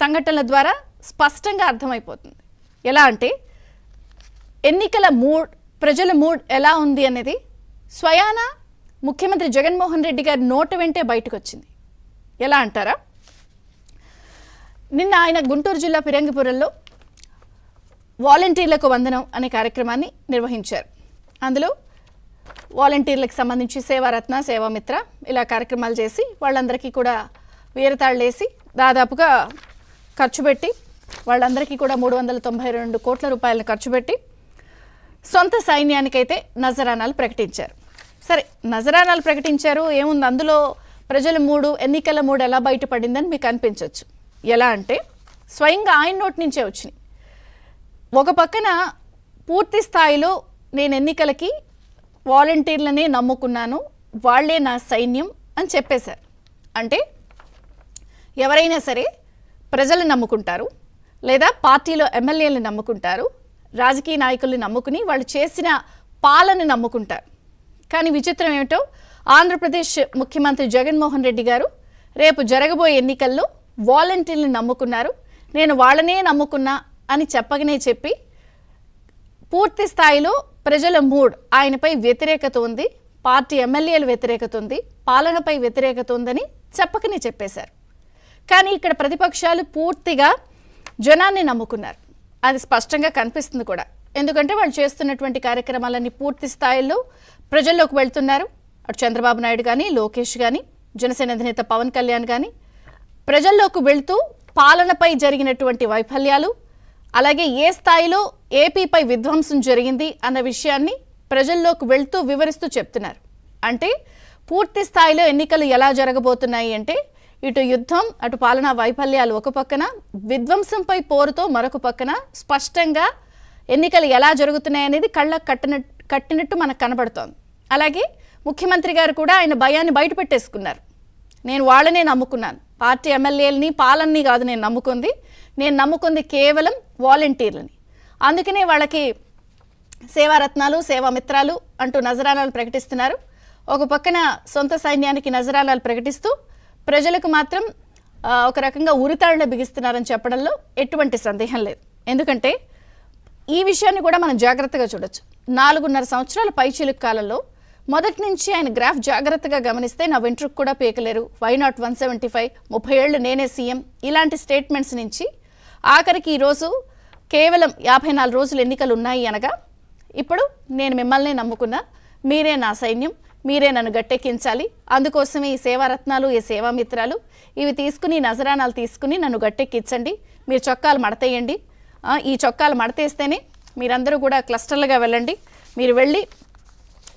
సంఘటనల ద్వారా స్పష్టంగా అర్థమైపోతుంది ఎలా అంటే ఎన్నికల మూడ్ ప్రజల మూడ్ ఎలా ఉంది అనేది స్వయాన ముఖ్యమంత్రి జగన్మోహన్ రెడ్డి గారి నోటు వెంటే బయటకు వచ్చింది ఎలా అంటారా నిన్న ఆయన గుంటూరు జిల్లా పిరంగిపురంలో వాలంటీర్లకు వందనం అనే కార్యక్రమాన్ని నిర్వహించారు అందులో వాలంటీర్లకు సంబంధించి సేవారత్న సేవామిత్ర ఇలా కార్యక్రమాలు చేసి వాళ్ళందరికీ కూడా వీరతాళ్ళు వేసి దాదాపుగా ఖర్చు పెట్టి వాళ్ళందరికీ కూడా మూడు వందల తొంభై రెండు కోట్ల రూపాయలను ఖర్చు పెట్టి సొంత సైన్యానికైతే నజరానాలు ప్రకటించారు సరే నజరానాలు ప్రకటించారు ఏముంది అందులో ప్రజల మూడు ఎన్నికల మూడు ఎలా బయటపడిందని మీకు అనిపించవచ్చు ఎలా అంటే స్వయంగా ఆయన నోటి నుంచే వచ్చినాయి ఒక పక్కన పూర్తి స్థాయిలో నేను ఎన్నికలకి వాలంటీర్లనే నమ్ముకున్నాను వాళ్లే నా సైన్యం అని చెప్పేశారు అంటే ఎవరైనా సరే ప్రజలు నమ్ముకుంటారు లేదా పార్టీలో ఎమ్మెల్యేలు నమ్ముకుంటారు రాజకీయ నాయకుల్ని నమ్ముకుని వాళ్ళు చేసిన పాలన నమ్ముకుంటారు కానీ విచిత్రం ఏమిటో ఆంధ్రప్రదేశ్ ముఖ్యమంత్రి జగన్మోహన్ రెడ్డి గారు రేపు జరగబోయే ఎన్నికల్లో వాలంటీర్లు నమ్ముకున్నారు నేను వాళ్ళనే నమ్ముకున్నా అని చెప్పగనే చెప్పి పూర్తి స్థాయిలో ప్రజల మూడ్ ఆయనపై వ్యతిరేకత ఉంది పార్టీ ఎమ్మెల్యేలు వ్యతిరేకత ఉంది పాలనపై వ్యతిరేకత ఉందని చెప్పకనే చెప్పేశారు కానీ ఇక్కడ ప్రతిపక్షాలు పూర్తిగా జనాన్ని నమ్ముకున్నారు అది స్పష్టంగా కనిపిస్తుంది కూడా ఎందుకంటే వాళ్ళు చేస్తున్నటువంటి కార్యక్రమాలన్నీ పూర్తి స్థాయిలో ప్రజల్లోకి వెళ్తున్నారు అటు చంద్రబాబు నాయుడు కానీ లోకేష్ కానీ జనసేన అధినేత పవన్ కళ్యాణ్ కానీ ప్రజల్లోకి వెళుతూ పాలనపై జరిగినటువంటి వైఫల్యాలు అలాగే ఏ స్థాయిలో ఏపీపై విధ్వంసం జరిగింది అన్న విషయాన్ని ప్రజల్లోకి వెళ్తూ వివరిస్తూ చెప్తున్నారు అంటే పూర్తి స్థాయిలో ఎన్నికలు ఎలా జరగబోతున్నాయి అంటే ఇటు యుద్ధం అటు పాలనా వైఫల్యాలు ఒక పక్కన విధ్వంసంపై పోరుతో మరొక పక్కన స్పష్టంగా ఎన్నికలు ఎలా జరుగుతున్నాయి అనేది కళ్ళకు కట్టిన కట్టినట్టు మనకు కనబడుతోంది అలాగే ముఖ్యమంత్రి గారు కూడా ఆయన భయాన్ని బయట పెట్టేసుకున్నారు నేను వాళ్ళనే నమ్ముకున్నాను పార్టీ ఎమ్మెల్యేలని పాలనని కాదు నేను నమ్ముకుంది నేను నమ్ముకుంది కేవలం వాలంటీర్లని అందుకనే వాళ్ళకి సేవారత్నాలు సేవామిత్రాలు అంటూ నజరానాలు ప్రకటిస్తున్నారు ఒక పక్కన సొంత సైన్యానికి నజరానాలు ప్రకటిస్తూ ప్రజలకు మాత్రం ఒక రకంగా ఉరితాళ్ళ బిగిస్తున్నారని చెప్పడంలో ఎటువంటి సందేహం లేదు ఎందుకంటే ఈ విషయాన్ని కూడా మనం జాగ్రత్తగా చూడొచ్చు నాలుగున్నర సంవత్సరాల పైచిలుకు కాలంలో మొదటి నుంచి ఆయన గ్రాఫ్ జాగ్రత్తగా గమనిస్తే నా వెంట్రుక్ కూడా పీకలేరు why not one seventy five ముప్పై ఏళ్ళు నేనే సీఎం ఇలాంటి స్టేట్మెంట్స్ నుంచి ఆఖరికి ఈరోజు కేవలం యాభై నాలుగు రోజులు ఎన్నికలు ఉన్నాయి అనగా ఇప్పుడు నేను మిమ్మల్ని నమ్ముకున్న మీరే నా సైన్యం మీరే నన్ను గట్టెక్కించాలి అందుకోసమే ఈ సేవారత్నాలు ఈ సేవామిత్రాలు ఇవి తీసుకుని నజరానాలు తీసుకుని నన్ను గట్టెక్కించండి మీరు చొక్కాలు మడతేయండి ఈ చొక్కాలు మడతేస్తేనే మీరందరూ కూడా క్లస్టర్లుగా వెళ్ళండి మీరు వెళ్ళి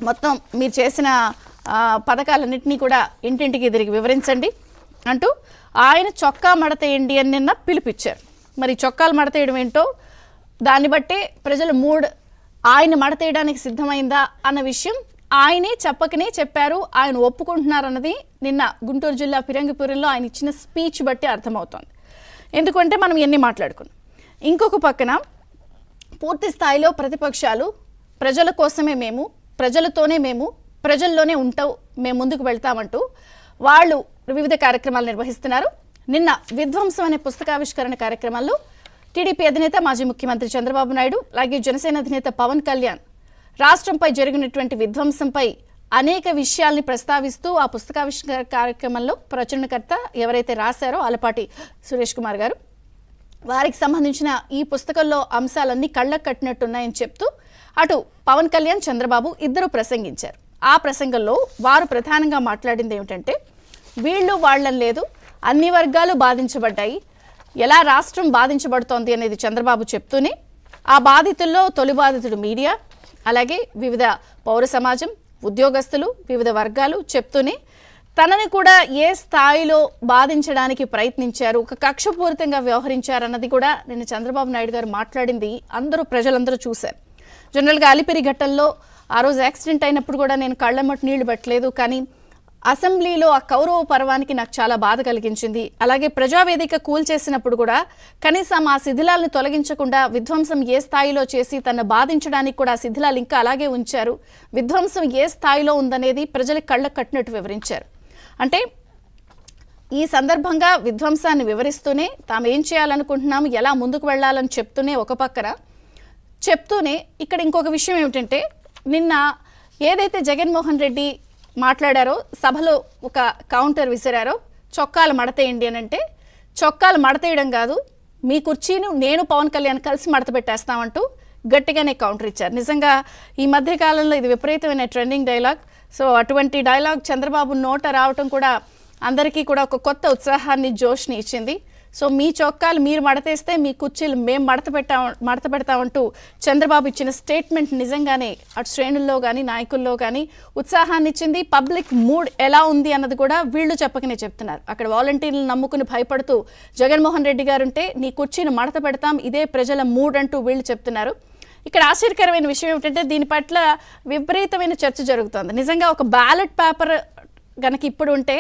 మొత్తం మీరు చేసిన పథకాలన్నింటినీ కూడా ఇంటింటికి తిరిగి వివరించండి అంటూ ఆయన చొక్కా మడతేయండి అని నిన్న పిలిపిచ్చారు మరి చొక్కాలు మడతేయడం ఏంటో దాన్ని బట్టే ప్రజలు మూడ్ ఆయన మడతేయడానికి సిద్ధమైందా అన్న విషయం ఆయనే చెప్పకనే చెప్పారు ఆయన ఒప్పుకుంటున్నారన్నది నిన్న గుంటూరు జిల్లా ఫిరంగిపురంలో ఆయన ఇచ్చిన స్పీచ్ బట్టి అర్థమవుతోంది ఎందుకంటే మనం ఎన్ని మాట్లాడుకున్నాం ఇంకొక పక్కన పూర్తి స్థాయిలో ప్రతిపక్షాలు ప్రజల కోసమే మేము ప్రజలతోనే మేము ప్రజల్లోనే ఉంటావు మేము ముందుకు వెళ్తామంటూ వాళ్ళు వివిధ కార్యక్రమాలు నిర్వహిస్తున్నారు నిన్న విధ్వంసం అనే పుస్తకావిష్కరణ కార్యక్రమాల్లో టీడీపీ అధినేత మాజీ ముఖ్యమంత్రి చంద్రబాబు నాయుడు అలాగే జనసేన అధినేత పవన్ కళ్యాణ్ రాష్ట్రంపై జరిగినటువంటి విధ్వంసంపై అనేక విషయాల్ని ప్రస్తావిస్తూ ఆ పుస్తకావిష్కార కార్యక్రమంలో ప్రచురణకర్త ఎవరైతే రాశారో అలపాటి సురేష్ కుమార్ గారు వారికి సంబంధించిన ఈ పుస్తకంలో అంశాలన్నీ కళ్ళకు కట్టినట్టున్నాయని చెప్తూ అటు పవన్ కళ్యాణ్ చంద్రబాబు ఇద్దరు ప్రసంగించారు ఆ ప్రసంగంలో వారు ప్రధానంగా మాట్లాడింది ఏమిటంటే వీళ్ళు వాళ్ళం లేదు అన్ని వర్గాలు బాధించబడ్డాయి ఎలా రాష్ట్రం బాధించబడుతోంది అనేది చంద్రబాబు చెప్తూనే ఆ బాధితుల్లో తొలి బాధితుడు మీడియా అలాగే వివిధ పౌర సమాజం ఉద్యోగస్తులు వివిధ వర్గాలు చెప్తూనే తనని కూడా ఏ స్థాయిలో బాధించడానికి ప్రయత్నించారు ఒక కక్షపూరితంగా వ్యవహరించారన్నది కూడా నిన్న చంద్రబాబు నాయుడు గారు మాట్లాడింది అందరూ ప్రజలందరూ చూశారు జనరల్గా అలిపిరి ఘట్టంలో ఆ రోజు యాక్సిడెంట్ అయినప్పుడు కూడా నేను కళ్ళమ్మటి నీళ్లు పెట్టలేదు కానీ అసెంబ్లీలో ఆ కౌరవ పర్వానికి నాకు చాలా బాధ కలిగించింది అలాగే ప్రజావేదిక కూల్చేసినప్పుడు కూడా కనీసం ఆ శిథిలాలను తొలగించకుండా విధ్వంసం ఏ స్థాయిలో చేసి తన బాధించడానికి కూడా ఆ శిథిలాలు ఇంకా అలాగే ఉంచారు విధ్వంసం ఏ స్థాయిలో ఉందనేది ప్రజలకు కళ్ళకు కట్టినట్టు వివరించారు అంటే ఈ సందర్భంగా విధ్వంసాన్ని వివరిస్తూనే తాము ఏం చేయాలనుకుంటున్నాము ఎలా ముందుకు వెళ్ళాలని చెప్తూనే ఒక పక్కన చెప్తూనే ఇక్కడ ఇంకొక విషయం ఏమిటంటే నిన్న ఏదైతే జగన్మోహన్ రెడ్డి మాట్లాడారో సభలో ఒక కౌంటర్ విసిరారు చొక్కాలు మడతేయండి అని అంటే చొక్కాలు మడతేయడం కాదు మీ కుర్చీని నేను పవన్ కళ్యాణ్ కలిసి మడతపెట్టేస్తామంటూ గట్టిగానే కౌంటర్ ఇచ్చారు నిజంగా ఈ మధ్య కాలంలో ఇది విపరీతమైన ట్రెండింగ్ డైలాగ్ సో అటువంటి డైలాగ్ చంద్రబాబు నోట రావటం కూడా అందరికీ కూడా ఒక కొత్త ఉత్సాహాన్ని జోష్ని ఇచ్చింది సో మీ చొక్కాలు మీరు మడతేస్తే మీ కుర్చీలు మేము మడత పెట్టా మడత పెడతామంటూ చంద్రబాబు ఇచ్చిన స్టేట్మెంట్ నిజంగానే అటు శ్రేణుల్లో కానీ నాయకుల్లో కానీ ఉత్సాహాన్ని ఇచ్చింది పబ్లిక్ మూడ్ ఎలా ఉంది అన్నది కూడా వీళ్ళు చెప్పకనే చెప్తున్నారు అక్కడ వాలంటీర్లు నమ్ముకుని భయపడుతూ జగన్మోహన్ రెడ్డి గారు ఉంటే నీ కుర్చీని మడత పెడతాం ఇదే ప్రజల మూడ్ అంటూ వీళ్ళు చెప్తున్నారు ఇక్కడ ఆశ్చర్యకరమైన విషయం ఏమిటంటే దీని పట్ల విపరీతమైన చర్చ జరుగుతోంది నిజంగా ఒక బ్యాలెట్ పేపర్ కనుక ఇప్పుడు ఉంటే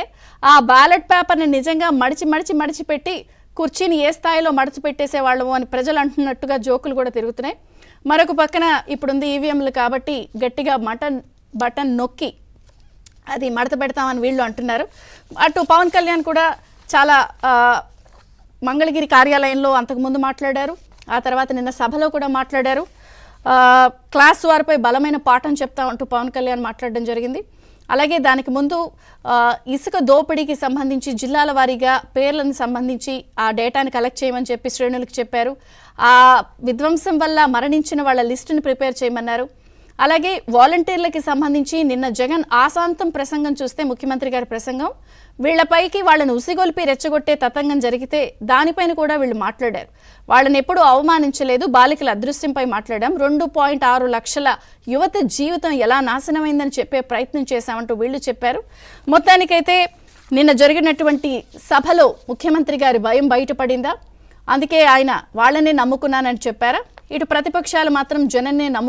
ఆ బ్యాలెట్ పేపర్ని నిజంగా మడిచి మడిచి మడిచి పెట్టి కుర్చీని ఏ స్థాయిలో మడచిపెట్టేసే వాళ్ళము అని ప్రజలు అంటున్నట్టుగా జోకులు కూడా తిరుగుతున్నాయి మరొక పక్కన ఇప్పుడుంది ఈవీఎంలు కాబట్టి గట్టిగా మటన్ బటన్ నొక్కి అది మడత పెడతామని వీళ్ళు అంటున్నారు అటు పవన్ కళ్యాణ్ కూడా చాలా మంగళగిరి కార్యాలయంలో అంతకుముందు మాట్లాడారు ఆ తర్వాత నిన్న సభలో కూడా మాట్లాడారు క్లాస్ వారిపై బలమైన పాఠం చెప్తా పవన్ కళ్యాణ్ మాట్లాడడం జరిగింది అలాగే దానికి ముందు ఇసుక దోపిడీకి సంబంధించి జిల్లాల వారీగా పేర్లను సంబంధించి ఆ డేటాను కలెక్ట్ చేయమని చెప్పి శ్రేణులకు చెప్పారు ఆ విధ్వంసం వల్ల మరణించిన వాళ్ళ లిస్టును ప్రిపేర్ చేయమన్నారు అలాగే వాలంటీర్లకి సంబంధించి నిన్న జగన్ ఆశాంతం ప్రసంగం చూస్తే ముఖ్యమంత్రి గారి ప్రసంగం వీళ్లపైకి వాళ్ళని ఉసిగొల్పి రెచ్చగొట్టే తతంగం జరిగితే దానిపైన కూడా వీళ్ళు మాట్లాడారు వాళ్ళని ఎప్పుడూ అవమానించలేదు బాలికల అదృశ్యంపై మాట్లాడాం రెండు పాయింట్ ఆరు లక్షల యువత జీవితం ఎలా నాశనమైందని చెప్పే ప్రయత్నం చేశామంటూ వీళ్ళు చెప్పారు మొత్తానికైతే నిన్న జరిగినటువంటి సభలో ముఖ్యమంత్రి గారి భయం బయటపడిందా అందుకే ఆయన వాళ్ళనే నమ్ముకున్నానని చెప్పారా ఇటు ప్రతిపక్షాలు మాత్రం జనన్నే నమ్ము